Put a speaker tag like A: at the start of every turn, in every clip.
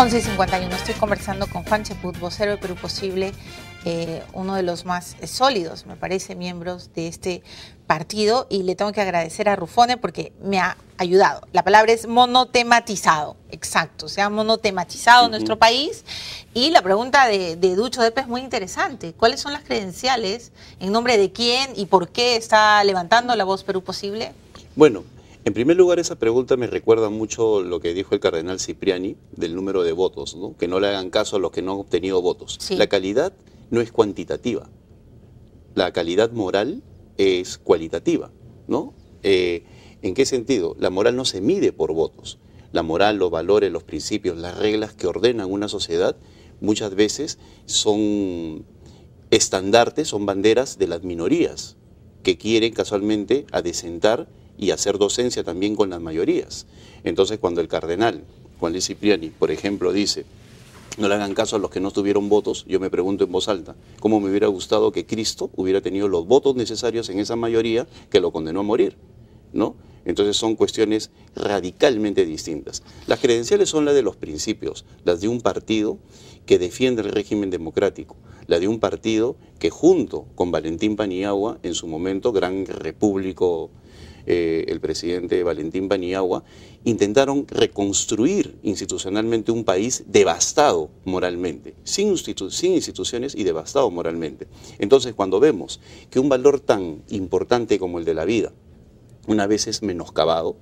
A: 11 y Estoy conversando con Juan Cheput, vocero de Perú Posible, eh, uno de los más eh, sólidos, me parece, miembros de este partido. Y le tengo que agradecer a Rufone porque me ha ayudado. La palabra es monotematizado, exacto. O se ha monotematizado nuestro país. Y la pregunta de, de Ducho Depe es muy interesante. ¿Cuáles son las credenciales? ¿En nombre de quién y por qué está levantando la voz Perú Posible?
B: Bueno, en primer lugar, esa pregunta me recuerda mucho lo que dijo el cardenal Cipriani del número de votos, ¿no? que no le hagan caso a los que no han obtenido votos. La calidad no es cuantitativa, la calidad moral es cualitativa. ¿no? Eh, ¿En qué sentido? La moral no se mide por votos. La moral, los valores, los principios, las reglas que ordenan una sociedad muchas veces son estandartes, son banderas de las minorías que quieren casualmente adecentar y hacer docencia también con las mayorías. Entonces, cuando el cardenal Juan Luis Cipriani, por ejemplo, dice, no le hagan caso a los que no tuvieron votos, yo me pregunto en voz alta, ¿cómo me hubiera gustado que Cristo hubiera tenido los votos necesarios en esa mayoría que lo condenó a morir? ¿No? Entonces son cuestiones radicalmente distintas. Las credenciales son las de los principios, las de un partido que defiende el régimen democrático, la de un partido que junto con Valentín Paniagua, en su momento gran repúblico eh, el presidente Valentín Baniagua, intentaron reconstruir institucionalmente un país devastado moralmente, sin, instituciones y devastado moralmente. Entonces, cuando vemos que un valor tan importante como el de la vida, una vez es menoscabado,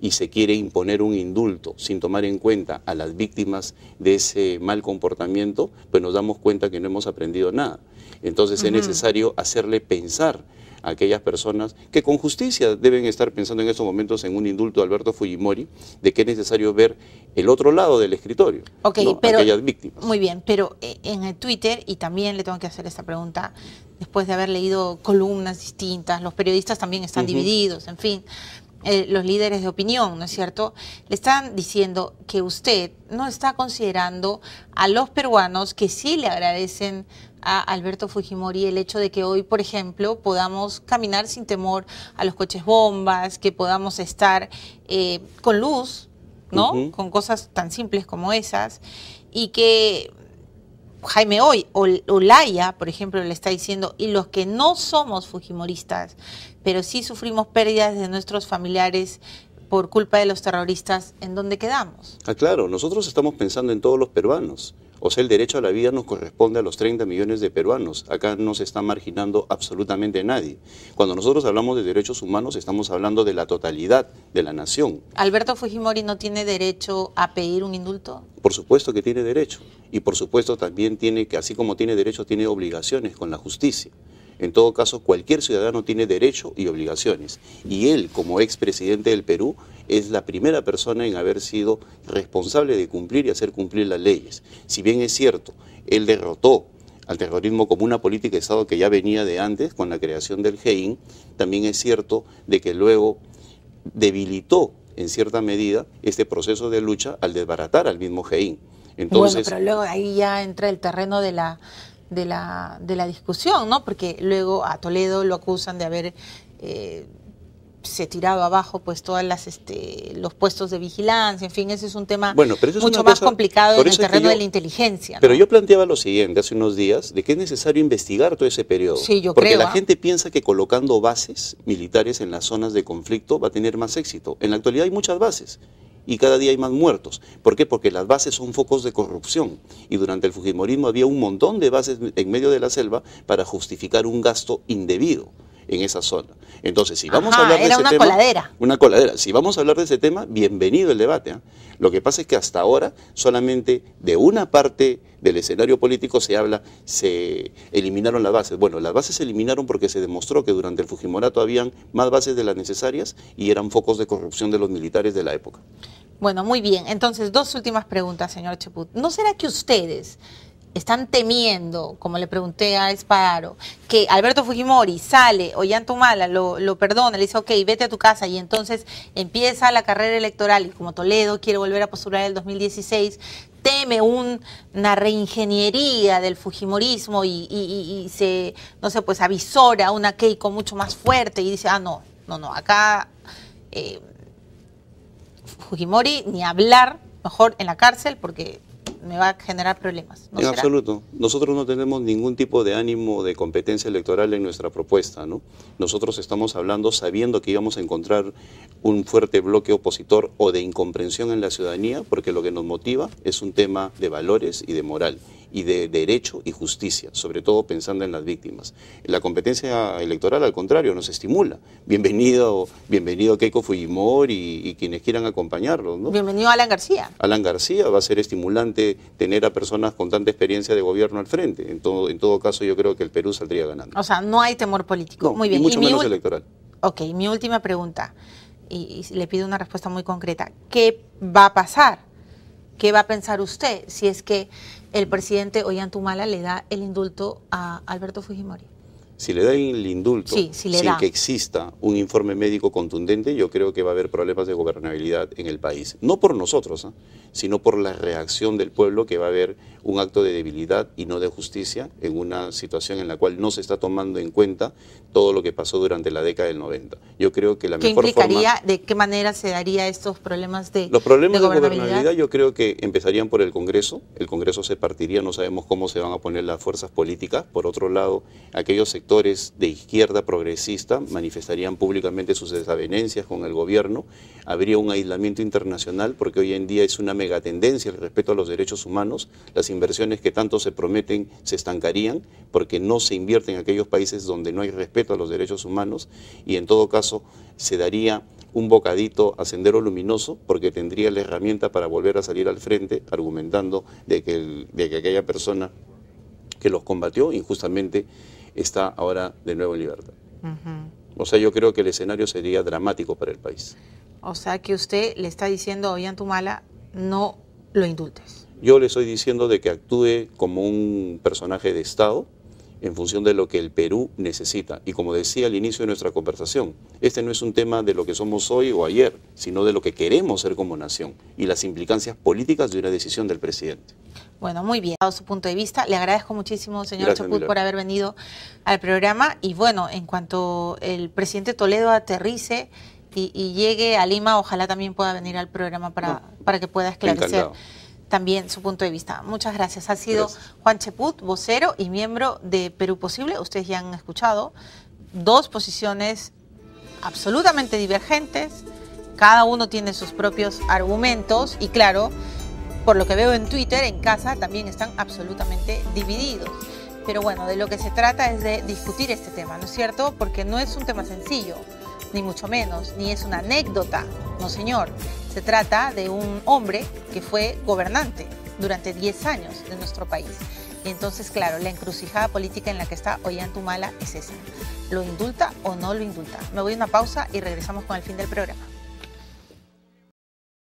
B: y se quiere imponer un indulto sin tomar en cuenta a las víctimas de ese mal comportamiento, pues nos damos cuenta que no hemos aprendido nada. Entonces es necesario hacerle pensar aquellas personas que con justicia deben estar pensando en estos momentos en un indulto de Alberto Fujimori, de que es necesario ver el otro lado del escritorio, ¿no? pero, víctimas.
A: Muy bien, pero eh, en el Twitter, y también le tengo que hacer esta pregunta, después de haber leído columnas distintas, los periodistas también están divididos, en fin, eh, los líderes de opinión, ¿no es cierto?, le están diciendo que usted no está considerando a los peruanos que sí le agradecen a Alberto Fujimori el hecho de que hoy, por ejemplo, podamos caminar sin temor a los coches bombas, que podamos estar eh, con luz, ¿no? Con cosas tan simples como esas, y que Jaime Hoy, o Laia, por ejemplo, le está diciendo, y los que no somos fujimoristas, pero sí sufrimos pérdidas de nuestros familiares por culpa de los terroristas, ¿en dónde quedamos?
B: Ah, claro, nosotros estamos pensando en todos los peruanos. O sea, el derecho a la vida nos corresponde a los 30 millones de peruanos. Acá no se está marginando absolutamente nadie. Cuando nosotros hablamos de derechos humanos, estamos hablando de la totalidad de la nación.
A: ¿Alberto Fujimori no tiene derecho a pedir un indulto?
B: Por supuesto que tiene derecho. Y por supuesto también tiene que, así como tiene derecho, tiene obligaciones con la justicia. En todo caso, cualquier ciudadano tiene derecho y obligaciones. Y él, como expresidente del Perú, es la primera persona en haber sido responsable de cumplir y hacer cumplir las leyes. Si bien es cierto, él derrotó al terrorismo como una política de Estado que ya venía de antes con la creación del GEIN, también es cierto de que luego debilitó en cierta medida este proceso de lucha al desbaratar al mismo GEIN. Entonces, bueno, pero luego
A: ahí ya entra el terreno de la de la, de la discusión, ¿no? Porque luego a Toledo lo acusan de haber eh, se tirado abajo pues todas las este, los puestos de vigilancia, en fin, ese es un tema bueno, mucho más complicado en el terreno de la inteligencia. Pero
B: yo planteaba lo siguiente hace unos días, de que es necesario investigar todo ese periodo. porque la ¿ah? gente piensa que colocando bases militares en las zonas de conflicto va a tener más éxito. En la actualidad hay muchas bases y cada día hay más muertos. ¿Por qué? Porque las bases son focos de corrupción y durante el Fujimorismo había un montón de bases en medio de la selva para justificar un gasto indebido en esa zona. Entonces, si vamos a hablar de ese una tema, Una coladera. Si vamos a hablar de ese tema, bienvenido el debate. ¿ah? Lo que pasa es que hasta ahora solamente de una parte del escenario político se habla, se eliminaron las bases. Bueno, las bases se eliminaron porque se demostró que durante el Fujimorato habían más bases de las necesarias y eran focos de corrupción de los militares de la época.
A: Bueno, muy bien. Entonces, dos últimas preguntas, señor Cheput. ¿No será que ustedes están temiendo, como le pregunté a Esparo, que Alberto Fujimori sale, o Ollantumala lo, lo perdona, le dice, ok, vete a tu casa y entonces empieza la carrera electoral y como Toledo quiere volver a postular el 2016, teme una reingeniería del Fujimorismo y, se, no sé, pues avisora una Keiko mucho más fuerte y dice, ah, no, no, no, acá eh, Fujimori ni hablar, mejor en la cárcel porque me va a generar problemas. en
B: absoluto. Nosotros no tenemos ningún tipo de ánimo de competencia electoral en nuestra propuesta. ¿no? Nosotros estamos hablando sabiendo que íbamos a encontrar un fuerte bloque opositor o de incomprensión en la ciudadanía, porque lo que nos motiva es un tema de valores y de moral y de derecho y justicia, sobre todo pensando en las víctimas. La competencia electoral, al contrario, nos estimula. Bienvenido, bienvenido Keiko Fujimori y, quienes quieran acompañarlo, ¿no?
A: Bienvenido Alan García.
B: Alan García va a ser estimulante tener a personas con tanta experiencia de gobierno al frente. En todo, caso, yo creo que el Perú saldría ganando.
A: O sea, no hay temor político. muy bien. Y mucho menos electoral. Ok, mi última pregunta, y le pido una respuesta muy concreta. ¿Qué va a pasar? ¿Qué va a pensar usted si es que el presidente Ollantumala le da el indulto a Alberto Fujimori?
B: Si le dan el indulto sin que exista un informe médico contundente, yo creo que va a haber problemas de gobernabilidad en el país. No por nosotros, ¿ah? sino por la reacción del pueblo que va a haber un acto de debilidad y no de justicia en una situación en la cual no se está tomando en cuenta todo lo que pasó durante la década del 90. Yo creo que la ¿Qué implicaría,
A: ¿De qué manera se daría estos problemas de Los
B: problemas de gobernabilidad? de gobernabilidad yo creo que empezarían por el Congreso. El Congreso se partiría, no sabemos cómo se van a poner las fuerzas políticas. Por otro lado, aquellos sectores de izquierda progresista manifestarían públicamente sus desavenencias con el gobierno, habría un aislamiento internacional porque hoy en día es una megatendencia el respeto a los derechos humanos, las inversiones que tanto se prometen se estancarían porque no se invierte en aquellos países donde no hay respeto a los derechos humanos y en todo caso se daría un bocadito a Sendero Luminoso porque tendría la herramienta para volver a salir al frente argumentando de que, de que aquella persona que los combatió injustamente está ahora de nuevo en libertad. O sea, yo creo que el escenario sería dramático para el país.
A: O sea, que usted le está diciendo a Tumala, no lo
B: indultes. Yo le estoy diciendo de que actúe como un personaje de Estado, en función de lo que el Perú necesita. Y como decía al inicio de nuestra conversación, este no es un tema de lo que somos hoy o ayer, sino de lo que queremos ser como nación y las implicancias políticas de una decisión del presidente.
A: Bueno, muy bien, dado su punto de vista. Le agradezco muchísimo, señor Chaput, por haber venido al programa. Y bueno, en cuanto el presidente Toledo aterrice y, llegue a Lima, ojalá también pueda venir al programa para, para que pueda esclarecer también su punto de vista. Muchas gracias. Ha sido Juan Cheput, vocero y miembro de Perú Posible. Ustedes ya han escuchado dos posiciones absolutamente divergentes. Cada uno tiene sus propios argumentos y claro, por lo que veo en Twitter, en casa, también están absolutamente divididos. Pero bueno, de lo que se trata es de discutir este tema, ¿no es cierto? Porque no es un tema sencillo, ni mucho menos, ni es una anécdota, no señor. Se trata de un hombre fue gobernante durante 10 años de nuestro país. Entonces, claro, la encrucijada política en la que está hoy Ollantumala es esa. ¿Lo indulta o no lo indulta? Me voy a una pausa y regresamos con el fin del programa.